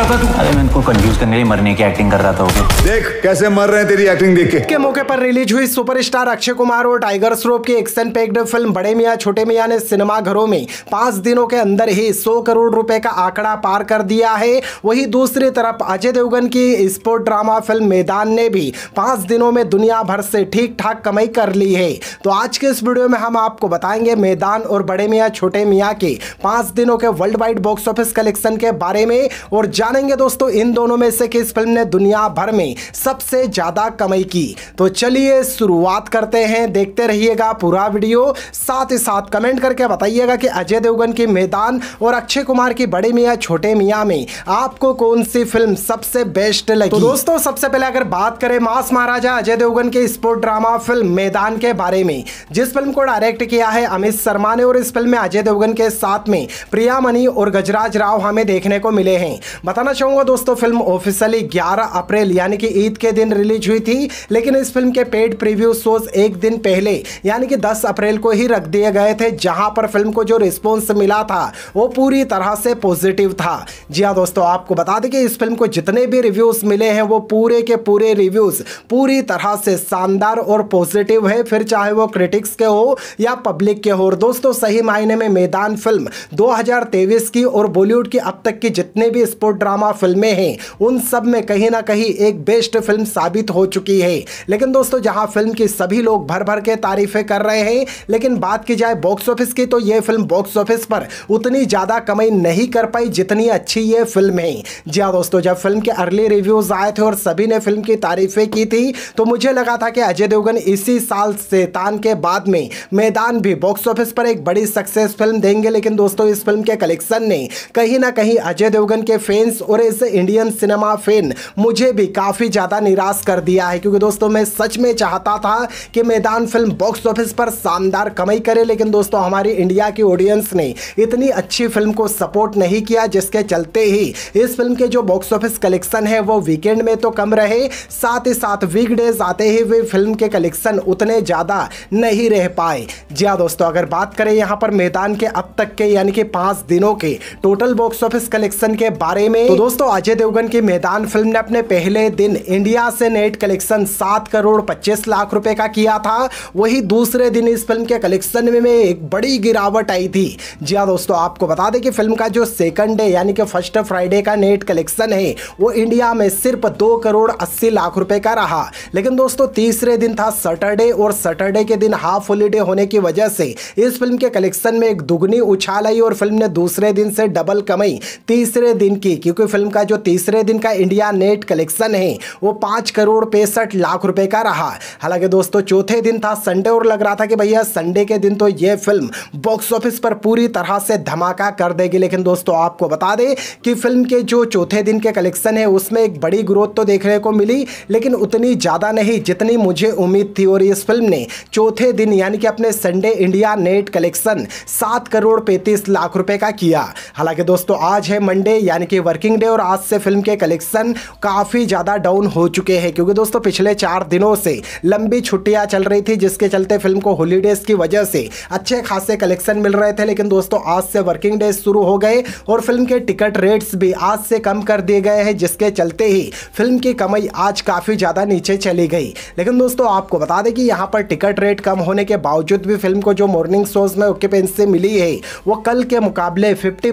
चाहता तू अरे मैं इनको कंफ्यूज करने लिए मरने की एक्टिंग कर रहा था ओके देख कैसे मर रहे हैं तेरी एक्टिंग देख के, के मौके पर रिलीज हुई सुपरस्टार अक्षय कुमार और टाइगर श्रॉफ की एक्शन पैक्ड फिल्म बड़े मियां छोटे मियां ने सिनेमा घरों में पांच दिनों के अंदर ही सौ करोड़ रुपए का आंकड़ा पार कर दिया है वही दूसरी तरफ अजय देवगन की स्पोर्ट ड्रामा फिल्म मैदान ने भी पांच दिनों में दुनिया भर से ठीक ठाक कमाई कर ली है तो आज के इस वीडियो में हम आपको बताएंगे मैदान और बड़े मियाँ छोटे मियाँ के पांच दिनों के world wide box office collection के बारे में और जान जानेंगे दोस्तों इन दोनों में से किस फिल्म ने दुनिया भर में सबसे ज्यादा कमाई की तो चलिए शुरुआत करते हैं देखते रहिएगा पूरा वीडियो साथ ही साथ कमेंट करके बताइएगा कि अजय देवगन की मैदान और अक्षय कुमार की बड़े मियाँ छोटे मियाँ में आपको कौन सी फिल्म सबसे बेस्ट लगी तो दोस्तों सबसे पहले अगर बात करें मास महाराजा अजय देवगन के स्पोर्ट ड्रामा फिल्म मैदान के बारे में जिस फिल्म को डायरेक्ट किया है अमित शर्मा ने और इस फिल्म में अजय देवगन के साथ में प्रिया मनी और गजराज राव हमें देखने को मिले हैं बता बताना चाहूंगा दोस्तों फिल्म ऑफिशियली 11 अप्रैल यानी कि ईद के दिन रिलीज हुई थी लेकिन इस फिल्म के पेड प्रीव्यू शोज एक दिन पहले यानी कि 10 अप्रैल को ही रख दिए गए थे जहां पर फिल्म को जो रिस्पॉन्स मिला था वो पूरी तरह से पॉजिटिव था जी हाँ दोस्तों आपको बता दें कि इस फिल्म को जितने भी रिव्यूज मिले हैं वो पूरे के पूरे रिव्यूज पूरी तरह से शानदार और पॉजिटिव है फिर चाहे वो क्रिटिक्स के हो या पब्लिक के हो और दोस्तों सही मायने में मैदान फिल्म दो की और बॉलीवुड की अब तक की जितने भी स्पोर्ट ड्रामा फिल्में हैं उन सब में कहीं ना कहीं एक बेस्ट फिल्म साबित हो चुकी है लेकिन दोस्तों जहां फिल्म की सभी लोग भर भर के तारीफें कर रहे हैं लेकिन बात की जाए बॉक्स ऑफिस की तो ये फिल्म बॉक्स ऑफिस पर उतनी ज़्यादा कमाई नहीं कर पाई जितनी अच्छी ये फिल्म है जी हाँ दोस्तों जब फिल्म के अर्ली रिव्यूज़ आए थे और सभी ने फिल्म की तारीफें की थी तो मुझे लगा था कि अजय देवगन इसी साल शैतान के बाद में मैदान भी बॉक्स ऑफिस पर एक बड़ी सक्सेस फिल्म देंगे लेकिन दोस्तों इस फिल्म के कलेक्शन ने कहीं ना कहीं अजय देवगन के फैंस फैंस और इस इंडियन सिनेमा फैन मुझे भी काफ़ी ज़्यादा निराश कर दिया है क्योंकि दोस्तों मैं सच में चाहता था कि मैदान फिल्म बॉक्स ऑफिस पर शानदार कमाई करे लेकिन दोस्तों हमारी इंडिया की ऑडियंस ने इतनी अच्छी फिल्म को सपोर्ट नहीं किया जिसके चलते ही इस फिल्म के जो बॉक्स ऑफिस कलेक्शन है वो वीकेंड में तो कम रहे साथ ही साथ वीकडेज आते ही वे फिल्म के कलेक्शन उतने ज़्यादा नहीं रह पाए जी हाँ दोस्तों अगर बात करें यहाँ पर मैदान के अब तक के यानी कि पाँच दिनों के टोटल बॉक्स ऑफिस कलेक्शन के बारे में में तो दोस्तों अजय देवगन की मैदान फिल्म ने अपने पहले दिन इंडिया से नेट कलेक्शन सात करोड़ पच्चीस लाख रुपए का किया था वही दूसरे दिन इस फिल्म के कलेक्शन में, में एक बड़ी गिरावट आई थी जी हाँ दोस्तों आपको बता दें कि फिल्म का जो सेकंड डे यानी कि फर्स्ट फ्राइडे का नेट कलेक्शन है वो इंडिया में सिर्फ दो करोड़ अस्सी लाख रुपए का रहा लेकिन दोस्तों तीसरे दिन था सैटरडे और सैटरडे के दिन हाफ हॉलीडे होने की वजह से इस फिल्म के कलेक्शन में एक दुगनी उछाल आई और फिल्म ने दूसरे दिन से डबल कमाई तीसरे दिन की क्योंकि फिल्म का जो तीसरे दिन का इंडिया नेट कलेक्शन है वो पाँच करोड़ पैंसठ लाख रुपए का रहा हालांकि दोस्तों चौथे दिन था संडे और लग रहा था कि भैया संडे के दिन तो ये फिल्म बॉक्स ऑफिस पर पूरी तरह से धमाका कर देगी लेकिन दोस्तों आपको बता दें कि फिल्म के जो चौथे दिन के कलेक्शन है उसमें एक बड़ी ग्रोथ तो देखने को मिली लेकिन उतनी ज़्यादा नहीं जितनी मुझे उम्मीद थी और इस फिल्म ने चौथे दिन यानी कि अपने संडे इंडिया नेट कलेक्शन सात करोड़ पैंतीस लाख रुपए का किया हालांकि दोस्तों आज है मंडे यानी कि वर्क वर्किंग डे और आज से फिल्म के कलेक्शन काफ़ी ज़्यादा डाउन हो चुके हैं क्योंकि दोस्तों पिछले चार दिनों से लंबी छुट्टियाँ चल रही थी जिसके चलते फिल्म को हॉलीडेज़ की वजह से अच्छे खासे कलेक्शन मिल रहे थे लेकिन दोस्तों आज से वर्किंग डेज शुरू हो गए और फिल्म के टिकट रेट्स भी आज से कम कर दिए गए हैं जिसके चलते ही फिल्म की कमाई आज काफ़ी ज़्यादा नीचे चली गई लेकिन दोस्तों आपको बता दें कि यहाँ पर टिकट रेट कम होने के बावजूद भी फिल्म को जो मॉर्निंग शोज में ऑक्यूपेंसी मिली है वो कल के मुकाबले फिफ्टी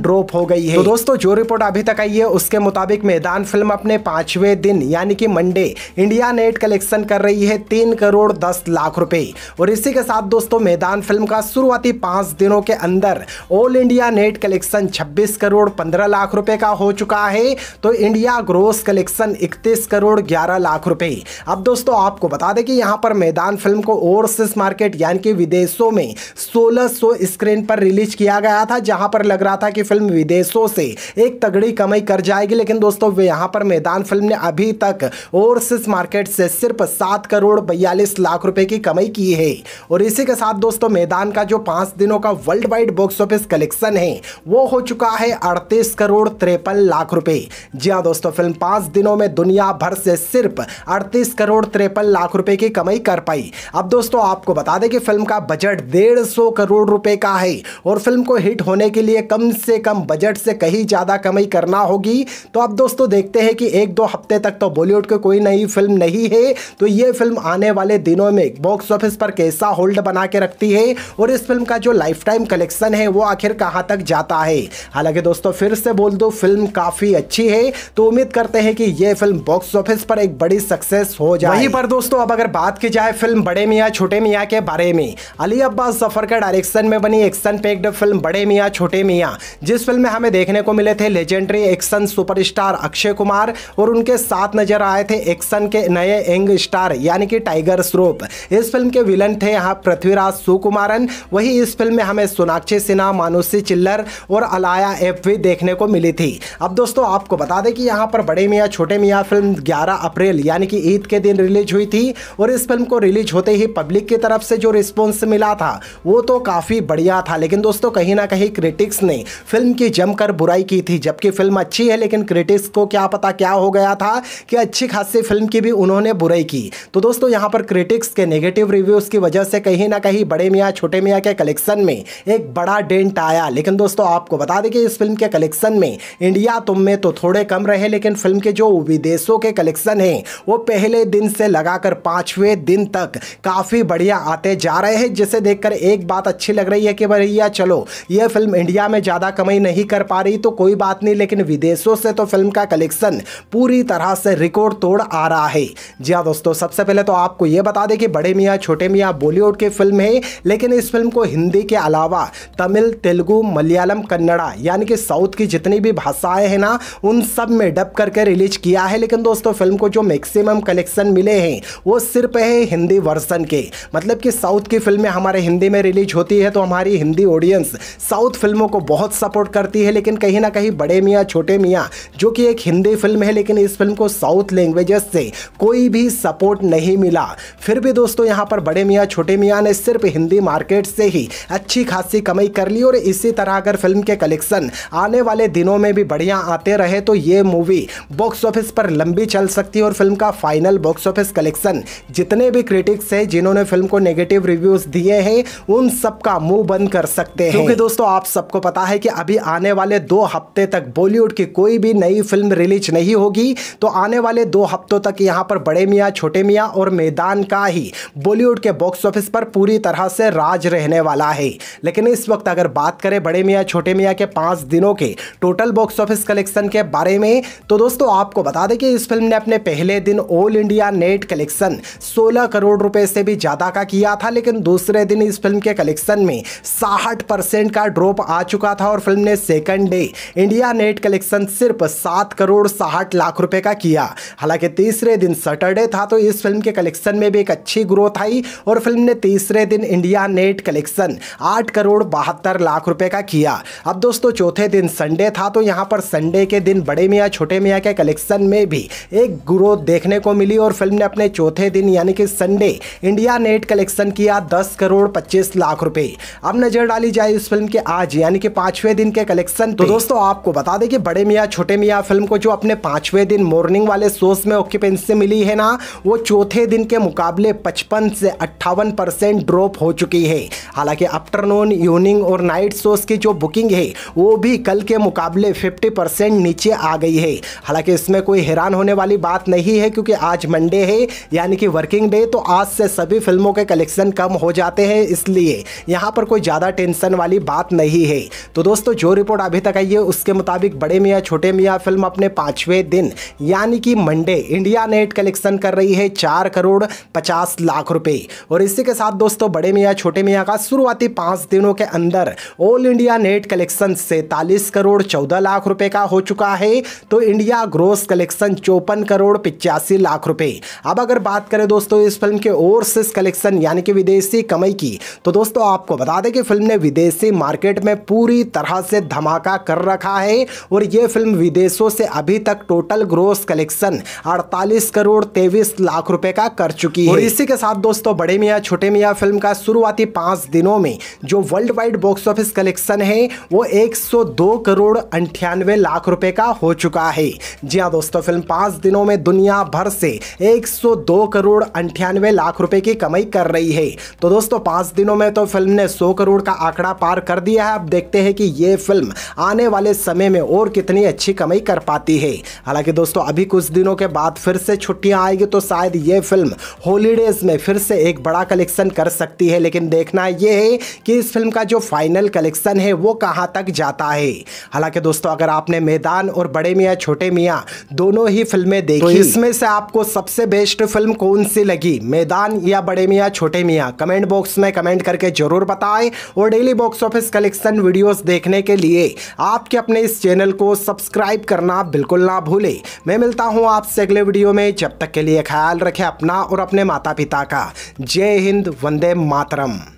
ड्रॉप हो गई है तो दोस्तों जो रिपोर्ट अभी तक आई है उसके मुताबिक मैदान फिल्म अपने पांचवें दिन यानी कि मंडे इंडिया नेट कलेक्शन कर रही है तीन करोड़ दस लाख रुपए और इसी के साथ दोस्तों मैदान फिल्म का शुरुआती पांच दिनों के अंदर ऑल इंडिया नेट कलेक्शन छब्बीस करोड़ पंद्रह लाख रुपए का हो चुका है तो इंडिया ग्रोस कलेक्शन इकतीस करोड़ ग्यारह लाख रुपए अब दोस्तों आपको बता दें कि यहां पर मैदान फिल्म को ओवरसीज मार्केट यानी कि विदेशों में सोलह स्क्रीन पर रिलीज किया गया था जहां पर लग रहा था कि फिल्म विदेशों से एक तगड़ी तगड़ी कमाई कर जाएगी लेकिन दोस्तों यहां पर मैदान फिल्म ने अभी तक ओवरसीज मार्केट से सिर्फ सात करोड़ बयालीस लाख रुपए की कमाई की है और इसी के साथ दोस्तों मैदान का जो पांच दिनों का world wide box office collection है वो हो चुका है अड़तीस करोड़ तिरपन लाख रुपए जी हाँ दोस्तों फिल्म पांच दिनों में दुनिया भर से सिर्फ अड़तीस करोड़ तिरपन लाख रुपए की कमाई कर पाई अब दोस्तों आपको बता दें कि फिल्म का बजट डेढ़ सौ करोड़ रुपए का है और फिल्म को हिट होने के लिए कम से कम बजट से कहीं ज़्यादा कमाई तैयारी करना होगी तो अब दोस्तों देखते हैं कि एक दो हफ्ते तक तो बॉलीवुड की कोई नई फिल्म नहीं है तो ये फिल्म आने वाले दिनों में बॉक्स ऑफिस पर कैसा होल्ड बना के रखती है और इस फिल्म का जो लाइफ टाइम कलेक्शन है वो आखिर कहाँ तक जाता है हालांकि दोस्तों फिर से बोल दो फिल्म काफ़ी अच्छी है तो उम्मीद करते हैं कि ये फिल्म बॉक्स ऑफिस पर एक बड़ी सक्सेस हो जाए वहीं पर दोस्तों अब अगर बात की जाए फिल्म बड़े मियाँ छोटे मियाँ के बारे में अली अब्बास जफर के डायरेक्शन में बनी एक्शन पैक्ड फिल्म बड़े मियाँ छोटे मियाँ जिस फिल्म में हमें देखने को मिले थे legendary action superstar Akshay Kumar और उनके साथ नजर आए थे एक्शन के नए यंग स्टार यानी कि टाइगर स्रोप इस फिल्म के विलन थे यहाँ पृथ्वीराज सुकुमारन वही इस फिल्म में हमें सोनाक्षी सिन्हा मानुषी चिल्लर और अलाया एफ भी देखने को मिली थी अब दोस्तों आपको बता दें कि यहाँ पर बड़े मियाँ छोटे मियाँ फिल्म ग्यारह अप्रैल यानी कि ईद के दिन रिलीज हुई थी और इस फिल्म को रिलीज होते ही पब्लिक की तरफ से जो रिस्पॉन्स मिला था वो तो काफ़ी बढ़िया था लेकिन दोस्तों कहीं ना कहीं क्रिटिक्स ने फिल्म की जमकर बुराई की थी जब जबकि फिल्म अच्छी है लेकिन क्रिटिक्स को क्या पता क्या हो गया था कि अच्छी खासी फिल्म की भी उन्होंने बुराई की तो दोस्तों यहाँ पर क्रिटिक्स के नेगेटिव रिव्यूज़ की वजह से कहीं ना कहीं बड़े मियाँ छोटे मियाँ के कलेक्शन में एक बड़ा डेंट आया लेकिन दोस्तों आपको बता दें कि इस फिल्म के कलेक्शन में इंडिया तुम में तो थोड़े कम रहे लेकिन फिल्म के जो विदेशों के कलेक्शन हैं वो पहले दिन से लगाकर पांचवें दिन तक काफ़ी बढ़िया आते जा रहे हैं जिसे देखकर एक बात अच्छी लग रही है कि भैया चलो ये फिल्म इंडिया में ज़्यादा कमाई नहीं कर पा रही तो कोई बात नहीं नहीं लेकिन विदेशों से तो फिल्म का कलेक्शन पूरी तरह से रिकॉर्ड तोड़ आ रहा है जी हाँ दोस्तों सबसे पहले तो आपको ये बता दें कि बड़े मियाँ छोटे मियाँ बॉलीवुड की फिल्म है लेकिन इस फिल्म को हिंदी के अलावा तमिल तेलुगु मलयालम कन्नड़ा यानी कि साउथ की जितनी भी भाषाएं हैं ना उन सब में डब करके रिलीज किया है लेकिन दोस्तों फिल्म को जो मैक्सिमम कलेक्शन मिले हैं वो सिर्फ है हिंदी वर्सन के मतलब कि साउथ की फिल्में हमारे हिंदी में रिलीज होती है तो हमारी हिंदी ऑडियंस साउथ फिल्मों को बहुत सपोर्ट करती है लेकिन कहीं ना कहीं बड़े बड़े मियाँ छोटे मियाँ जो कि एक हिंदी फिल्म है लेकिन इस फिल्म को साउथ लैंग्वेजेस से कोई भी सपोर्ट नहीं मिला फिर भी दोस्तों यहाँ पर बड़े मियाँ छोटे मियाँ ने सिर्फ हिंदी मार्केट से ही अच्छी खासी कमाई कर ली और इसी तरह अगर फिल्म के कलेक्शन आने वाले दिनों में भी बढ़िया आते रहे तो ये मूवी बॉक्स ऑफिस पर लंबी चल सकती है और फिल्म का फाइनल बॉक्स ऑफिस कलेक्शन जितने भी क्रिटिक्स हैं जिन्होंने फिल्म को नेगेटिव रिव्यूज दिए हैं उन सबका मुंह बंद कर सकते हैं क्योंकि दोस्तों आप सबको पता है कि अभी आने वाले दो हफ्ते तक बॉलीवुड की कोई भी नई फिल्म रिलीज नहीं होगी तो आने वाले दो हफ्तों तक यहां पर बड़े मियां छोटे मियां और मैदान का ही बॉलीवुड के बॉक्स ऑफिस पर पूरी तरह से राज रहने वाला है लेकिन इस वक्त अगर बात करें बड़े मियाँ छोटे मियाँ के पाँच दिनों के टोटल बॉक्स ऑफिस कलेक्शन के बारे में तो दोस्तों आपको बता दें कि इस फिल्म ने अपने पहले दिन ऑल इंडिया नेट कलेक्शन सोलह करोड़ रुपये से भी ज़्यादा का किया था लेकिन दूसरे दिन इस फिल्म के कलेक्शन में साठ परसेंट का ड्रॉप आ चुका था और फिल्म ने second day India net collection सिर्फ सात करोड़ साठ लाख रुपए का किया हालांकि तीसरे दिन सैटरडे था तो इस फिल्म के कलेक्शन में भी एक अच्छी ग्रोथ आई और फिल्म ने तीसरे दिन इंडिया नेट कलेक्शन आठ करोड़ बहत्तर लाख रुपए का किया अब दोस्तों चौथे दिन संडे था तो यहाँ पर संडे के दिन बड़े मियाँ छोटे मियाँ के कलेक्शन में भी एक ग्रोथ देखने को मिली और फिल्म ने अपने चौथे दिन यानी कि संडे इंडिया नेट कलेक्शन किया दस करोड़ पच्चीस लाख रुपए अब नजर डाली जाए इस फिल्म के आज यानी कि पांचवें दिन के कलेक्शन तो दोस्तों आपको बता बता दें कि बड़े मियाँ छोटे मियाँ फिल्म को जो अपने पाँचवें दिन मॉर्निंग वाले शोज में ऑक्यूपेंसी मिली है ना वो चौथे दिन के मुकाबले पचपन से अट्ठावन परसेंट ड्रॉप हो चुकी है हालांकि आफ्टरनून इवनिंग और नाइट शोज की जो बुकिंग है वो भी कल के मुकाबले फिफ्टी परसेंट नीचे आ गई है हालांकि इसमें कोई हैरान होने वाली बात नहीं है क्योंकि आज मंडे है यानी कि वर्किंग डे तो आज से सभी फिल्मों के कलेक्शन कम हो जाते हैं इसलिए यहाँ पर कोई ज़्यादा टेंशन वाली बात नहीं है तो दोस्तों जो रिपोर्ट अभी तक आई है उसके मुताबिक मुताबिक बड़े मियाँ छोटे मियाँ फिल्म अपने पाँचवें दिन यानी कि मंडे इंडिया नेट कलेक्शन कर रही है चार करोड़ पचास लाख रुपये और इसी के साथ दोस्तों बड़े मियाँ छोटे मियाँ का शुरुआती पाँच दिनों के अंदर ऑल इंडिया नेट कलेक्शन सैंतालीस करोड़ चौदह लाख रुपये का हो चुका है तो इंडिया ग्रोस कलेक्शन चौपन करोड़ पिचासी लाख रुपये अब अगर बात करें दोस्तों इस फिल्म के ओवरसीज कलेक्शन यानी कि विदेशी कमाई की तो दोस्तों आपको बता दें कि फिल्म ने विदेशी मार्केट में पूरी तरह से धमाका कर रखा है में और ये फिल्म विदेशों से अभी तक टोटल ग्रोस कलेक्शन 48 करोड़ तेईस लाख रुपए का कर चुकी है और इसी के साथ दोस्तों बड़े मियाँ छोटे मियाँ फिल्म का शुरुआती पांच दिनों में जो world wide box office collection है वो एक करोड़ अंठानवे लाख रुपए का हो चुका है जी हाँ दोस्तों फिल्म पांच दिनों में दुनिया भर से एक करोड़ अंठानवे लाख रुपए की कमाई कर रही है तो दोस्तों पांच दिनों में तो फिल्म ने सौ करोड़ का आंकड़ा पार कर दिया है अब देखते हैं कि ये फिल्म आने वाले समय में और कितनी अच्छी कमाई कर पाती है हालांकि दोस्तों अभी कुछ दिनों के बाद फिर से छुट्टियां आएगी तो शायद ये फिल्म हॉलीडेज में फिर से एक बड़ा कलेक्शन कर सकती है लेकिन देखना यह है कि इस फिल्म का जो फाइनल कलेक्शन है वो कहाँ तक जाता है हालांकि दोस्तों अगर आपने मैदान और बड़े मियाँ छोटे मियाँ दोनों ही फिल्में देखी तो इसमें से आपको सबसे बेस्ट फिल्म कौन सी लगी मैदान या बड़े मियाँ छोटे मियाँ कमेंट बॉक्स में कमेंट करके जरूर बताएं और daily box office collection videos देखने के लिए आपके अपने इस चैनल को सब्सक्राइब करना बिल्कुल ना भूले मैं मिलता हूँ आपसे अगले वीडियो में जब तक के लिए ख्याल रखें अपना और अपने माता पिता का जय हिंद वंदे मातरम